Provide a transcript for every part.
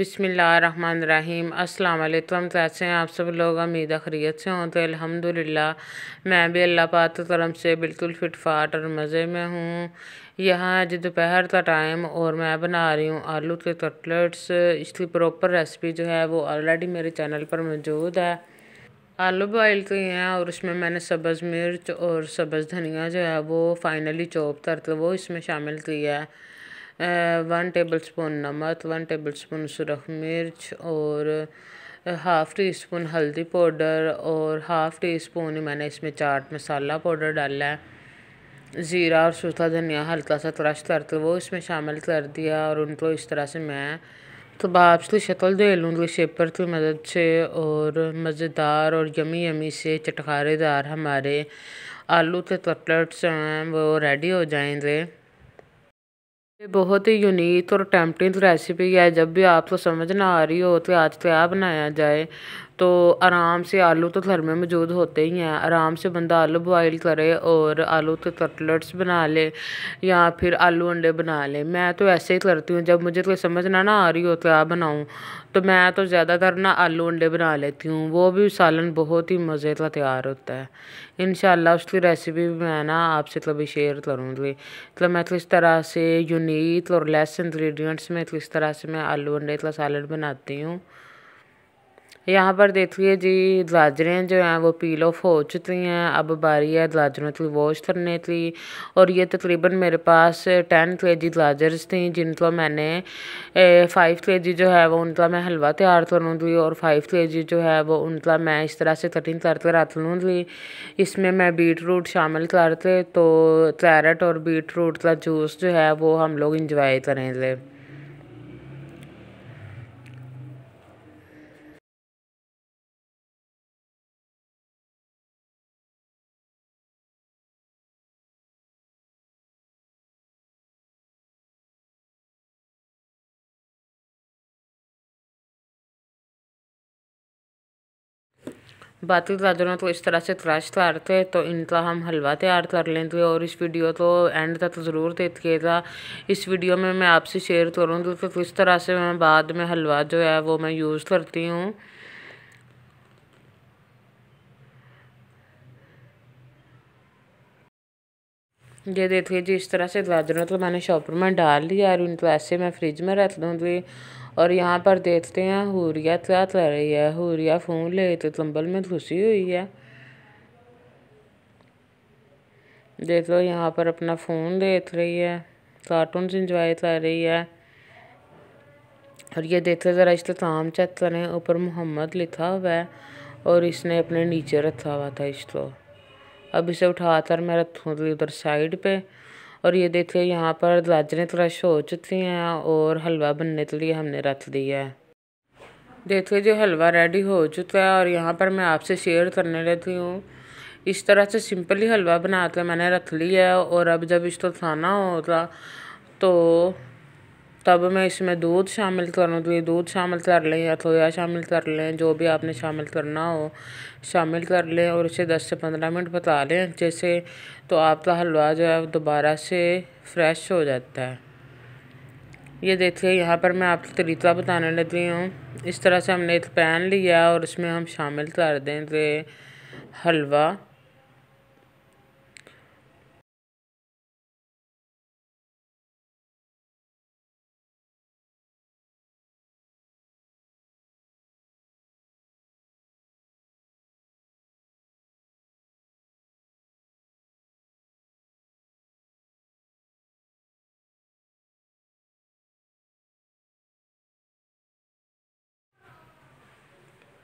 बिसमीम अल्लाम कैसे हैं आप सब लोग उम्मीद खरीत से हों तो अल्हम्दुलिल्लाह मैं भी अल्लाह पाक करम से बिल्कुल फिटफाट और मज़े में हूँ यहाँ आज दोपहर का टाइम और मैं बना रही हूँ आलू के कटलेट्स इसकी प्रॉपर रेसिपी जो है वो ऑलरेडी मेरे चैनल पर मौजूद है आलू बॉयल किए हैं और उसमें मैंने सब्ज़ मिर्च और सब्ज़ धनिया जो है वो फाइनली चॉप करके वो इसमें शामिल किया है वन टेबल स्पून नमक वन टेबल स्पून सुरख मिर्च और हाफ़ टी स्पून हल्दी पाउडर और हाफ़ टी स्पून मैंने इसमें चाट मसाला पाउडर डाला है ज़ीरा और सूखा धनिया हल्का सा क्रश करके वो इसमें शामिल कर दिया और उनको इस तरह से मैं तो बाबसली शक्ल जो लूँगी की शेपर की मदद से और मज़ेदार और यमी यमी से चटकारेदार हमारे आलू के कटलेट्स जो हैं वो रेडी हो जाएंगे ये बहुत ही यूनिक और टेम्पटिंग रेसिपी है जब भी आपको तो समझ ना आ रही हो तो आज क्या तो बनाया जाए तो आराम से आलू तो घर में मौजूद होते ही हैं आराम से बंदा आलू बॉयल करे और आलू के कटलेट्स बना ले या फिर आलू अंडे बना ले मैं तो ऐसे ही करती हूँ जब मुझे कोई समझ ना ना आ रही हो क्या तो बनाऊँ तो मैं तो ज़्यादातर ना आलू अंडे बना लेती हूँ वो भी सालन बहुत ही मज़े का तैयार होता है इन उसकी रेसिपी भी मैं ना आपसे कभी शेयर करूँगी मतलब मैं किस तो तरह से यूनिक और लेस इन्ग्रीडियंट्स में किस तो तरह से मैं आलू अंडे का सालन बनाती हूँ यहाँ पर देखिए जी गाजरें जो हैं वो पील ऑफ हो चुकी हैं अब बारी है गाजरों की वॉश करने की और ये तकरीबन मेरे पास टेन के जी गाजर्स थी जिनको मैंने फ़ाइव के जी जो है वो उनका मैं हलवा तैयार कर लूँगी और फाइव के जी जो है वो उनका मैं इस तरह से कटिंग करके रख लूँगी इसमें मैं बीट रूट शामिल करते तो कैरेट और बीट रूट का जूस जो है वो हम लोग इंजॉय करेंगे बातिल दादरों तो इस तरह से तैयार थे तो इनका हम हलवा तैयार कर लेंगे और इस वीडियो तो एंड तक ज़रूर देखिएगा इस वीडियो में मैं आपसे शेयर करूँगी कि किस तरह से मैं बाद में हलवा जो है वो मैं यूज़ करती हूँ ये देखिए जी इस तरह से गाजरों तो मैंने शॉपर में डाल दिया और इनको ऐसे मैं फ्रिज में रख दूँगी और यहाँ पर देखते हैं हुरिया क्या कर रही है हुरिया फोन तो कंबल में घुसी हुई है देख लो यहाँ पर अपना फ़ोन देख रही है कार्टून इंजॉय कर रही है और ये देखते ज़रा इसका काम चेक करें ऊपर मोहम्मद लिखा हुआ है और इसने अपने नीचे रखा हुआ था इसको अब इसे उठाकर मैं रखूँगी उधर साइड पे और ये देखिए यहाँ पर गाजरें क्रश तो हो चुकी हैं और हलवा बनने के लिए हमने रख दिया है देखिए जो हलवा रेडी हो चुका है और यहाँ पर मैं आपसे शेयर करने रहती हूँ इस तरह से सिंपली हलवा बना के मैंने रख लिया है और अब जब इसको खाना होगा तो तब मैं इसमें दूध शामिल करूँगी तो ये दूध शामिल कर लें या खोया शामिल कर लें जो भी आपने शामिल करना हो शामिल कर लें और इसे 10 से 15 मिनट बता लें जैसे तो आपका हलवा जो है दोबारा से फ्रेश हो जाता है ये देखिए यहाँ पर मैं आपको तरीका बताने लगी हूँ इस तरह से हमने एक पैन लिया और उसमें हम शामिल कर दें तो हलवा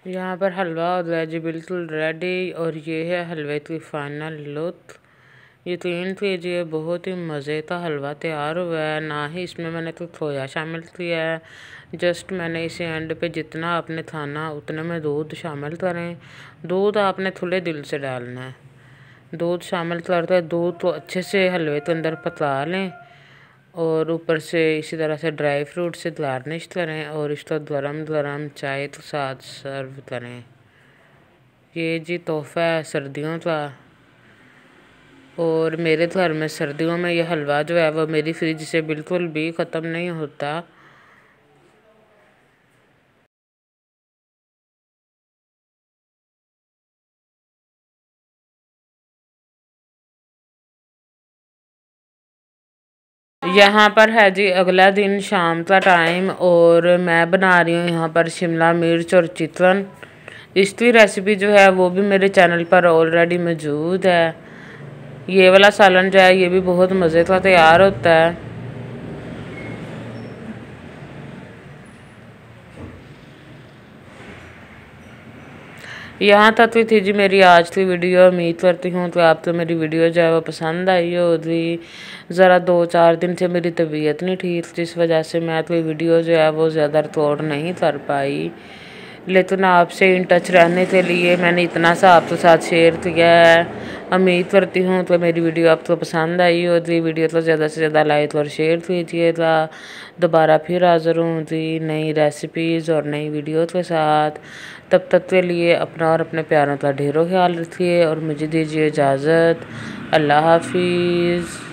यहाँ पर हलवा और वेज बिल्कुल रेडी और ये है हलवे की फाइनल लुक यकीन कीजिए बहुत ही मज़े का हलवा तैयार हुआ है ना ही इसमें मैंने कोई तो खोया शामिल किया है जस्ट मैंने इसे एंड पे जितना आपने थाना उतने में दूध शामिल करें दूध आपने थोड़े दिल से डालना है दूध शामिल करते दूध तो अच्छे से हलवे के अंदर पका लें और ऊपर से इसी तरह से ड्राई फ्रूट से गार्निश करें और इसको गरम गरम चाय के साथ सर्व करें ये जी तोहफा है सर्दियों का और मेरे घर में सर्दियों में यह हलवा जो है वो मेरी फ्रिज से बिल्कुल भी ख़त्म नहीं होता यहाँ पर है जी अगला दिन शाम का टाइम और मैं बना रही हूँ यहाँ पर शिमला मिर्च और चिकन इसकी रेसिपी जो है वो भी मेरे चैनल पर ऑलरेडी मौजूद है ये वाला सालन जो है ये भी बहुत मज़े का तैयार होता है यहाँ तक थी जी मेरी आज की वीडियो उम्मीद करती हूँ तो आप तो मेरी वीडियो जो है वो पसंद आई होगी ज़रा दो चार दिन से मेरी तबीयत नहीं ठीक जिस वजह से मैं कोई वीडियो जो है वो ज़्यादा तोड़ नहीं कर पाई लेकिन आपसे इन टच रहने के लिए मैंने इतना सा आपके तो साथ शेयर किया है उम्मीद करती हूँ तो मेरी वीडियो तो पसंद आई हो तो वीडियो तो ज़्यादा से ज़्यादा लाइक और शेयर कीजिएगा दोबारा फिर हाज़िर हूँ थी नई रेसिपीज़ और नई वीडियो के साथ तब तक के लिए अपना और अपने प्यारों का ढेरों ख्याल रखिए और मुझे दीजिए इजाज़त अल्लाह हाफिज़